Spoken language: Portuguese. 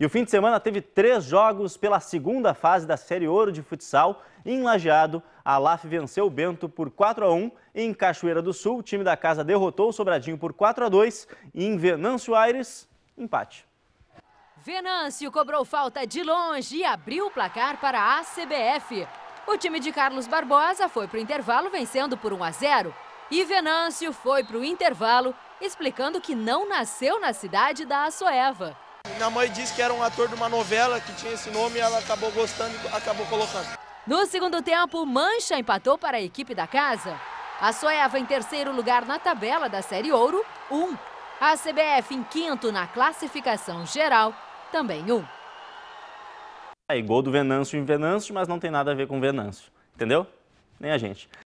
E o fim de semana teve três jogos pela segunda fase da Série Ouro de futsal. Em Lajeado, a LAF venceu o Bento por 4 a 1. Em Cachoeira do Sul, o time da casa derrotou o Sobradinho por 4 a 2. E em Venâncio Aires, empate. Venâncio cobrou falta de longe e abriu o placar para a CBF. O time de Carlos Barbosa foi para o intervalo vencendo por 1 a 0. E Venâncio foi para o intervalo explicando que não nasceu na cidade da Assoeva. Minha mãe disse que era um ator de uma novela que tinha esse nome e ela acabou gostando e acabou colocando. No segundo tempo, Mancha empatou para a equipe da casa. A Soeva em terceiro lugar na tabela da Série Ouro, 1. Um. A CBF em quinto na classificação geral, também 1. Um. Aí, gol do Venâncio em Venâncio, mas não tem nada a ver com Venâncio, entendeu? Nem a gente.